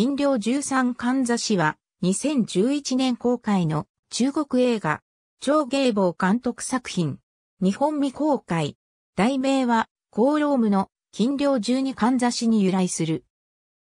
金漁13かんざしは、2011年公開の中国映画、超芸坊監督作品、日本未公開。題名は、コームの金漁12かんざしに由来する。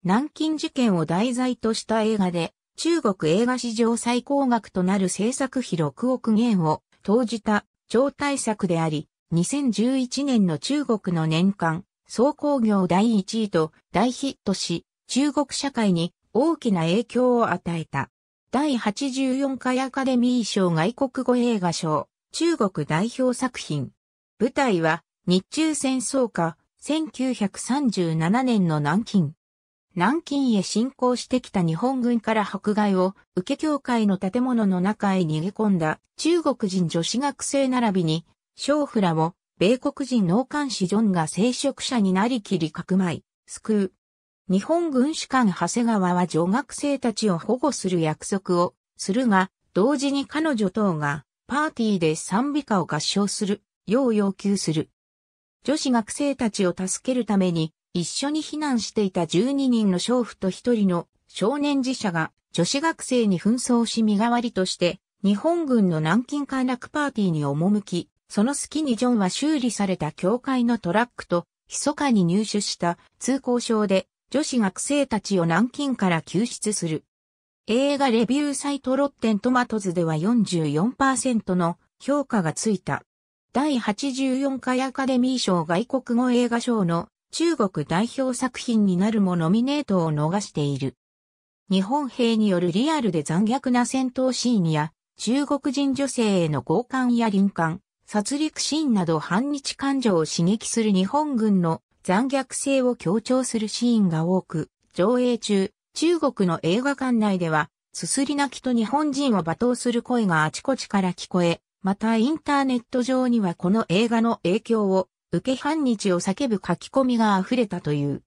南京事件を題材とした映画で、中国映画史上最高額となる制作費6億元を投じた超大作であり、2011年の中国の年間、総工業第1位と大ヒットし、中国社会に大きな影響を与えた。第84回アカデミー賞外国語映画賞、中国代表作品。舞台は、日中戦争下、1937年の南京。南京へ侵攻してきた日本軍から迫害を受け教会の建物の中へ逃げ込んだ中国人女子学生並びに、娼婦らを米国人農官士ジョンが聖職者になりきりかくまい、救う。日本軍士官長谷川は女学生たちを保護する約束をするが、同時に彼女等がパーティーで賛美歌を合唱するよう要求する。女子学生たちを助けるために一緒に避難していた12人の娼婦と1人の少年寺社が女子学生に紛争し身代わりとして日本軍の南京陥落パーティーに赴き、その隙にジョンは修理された教会のトラックと密かに入手した通行証で女子学生たちを南京から救出する。映画レビューサイトロッテントマトズでは44%の評価がついた。第84回アカデミー賞外国語映画賞の中国代表作品になるもノミネートを逃している。日本兵によるリアルで残虐な戦闘シーンや、中国人女性への強姦や臨姦、殺戮シーンなど反日感情を刺激する日本軍の残虐性を強調するシーンが多く、上映中、中国の映画館内では、すすり泣きと日本人を罵倒する声があちこちから聞こえ、またインターネット上にはこの映画の影響を受け反日を叫ぶ書き込みが溢れたという。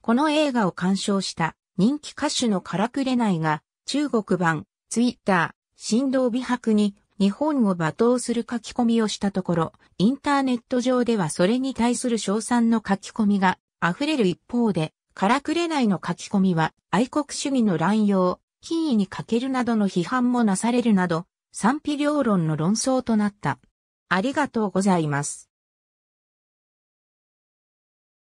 この映画を鑑賞した人気歌手のカラクレナイが中国版ツイッター振動美白に日本を罵倒する書き込みをしたところ、インターネット上ではそれに対する賞賛の書き込みが溢れる一方で、からくれないの書き込みは愛国主義の乱用、品位に欠けるなどの批判もなされるなど、賛否両論の論争となった。ありがとうございます。